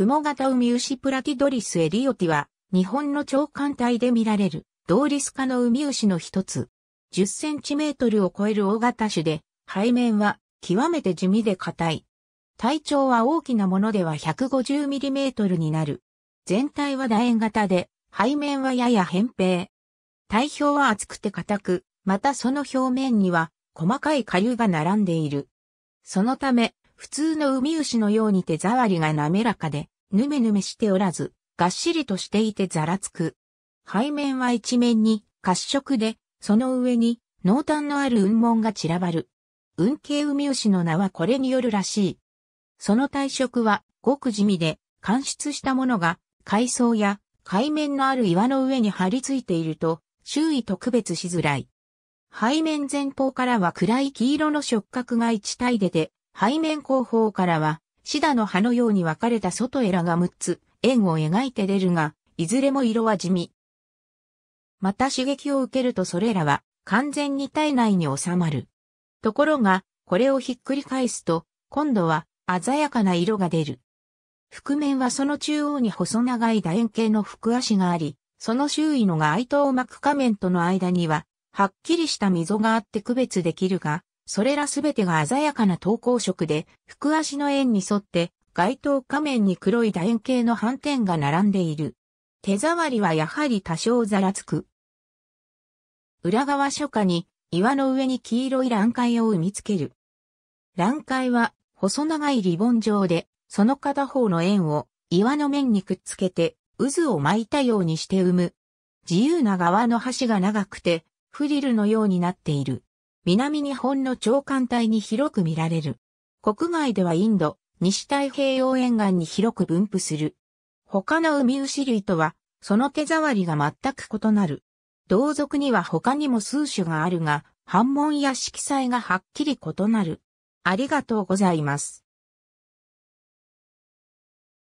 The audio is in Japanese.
雲型ウミウシプラティドリスエリオティは、日本の長官隊で見られる、同リス科のウミウシの一つ。10センチメートルを超える大型種で、背面は極めて地味で硬い。体長は大きなものでは150ミリメートルになる。全体は楕円型で、背面はやや扁平。体表は厚くて硬く、またその表面には細かい下流が並んでいる。そのため、普通のウミウシのように手触りが滑らかで、ぬめぬめしておらず、がっしりとしていてざらつく。背面は一面に褐色で、その上に濃淡のある雲紋が散らばる。雲慶ウミウシの名はこれによるらしい。その体色はごく地味で、乾出したものが海藻や海面のある岩の上に張り付いていると、周囲と区別しづらい。背面前方からは暗い黄色の触覚が一体出て、背面後方からは、シダの葉のように分かれた外エラが6つ、円を描いて出るが、いずれも色は地味。また刺激を受けるとそれらは、完全に体内に収まる。ところが、これをひっくり返すと、今度は鮮やかな色が出る。覆面はその中央に細長い楕円形の腹足があり、その周囲の外頭膜下面との間には、はっきりした溝があって区別できるが、それらすべてが鮮やかな投稿色で、服足の円に沿って、街頭仮面に黒い楕円形の斑点が並んでいる。手触りはやはり多少ざらつく。裏側初夏に岩の上に黄色い欄海を産みつける。欄海は細長いリボン状で、その片方の円を岩の面にくっつけて渦を巻いたようにして産む。自由な側の端が長くてフリルのようになっている。南日本の長官帯に広く見られる。国外ではインド、西太平洋沿岸に広く分布する。他のウミウシ類とは、その手触りが全く異なる。同族には他にも数種があるが、反紋や色彩がはっきり異なる。ありがとうございます。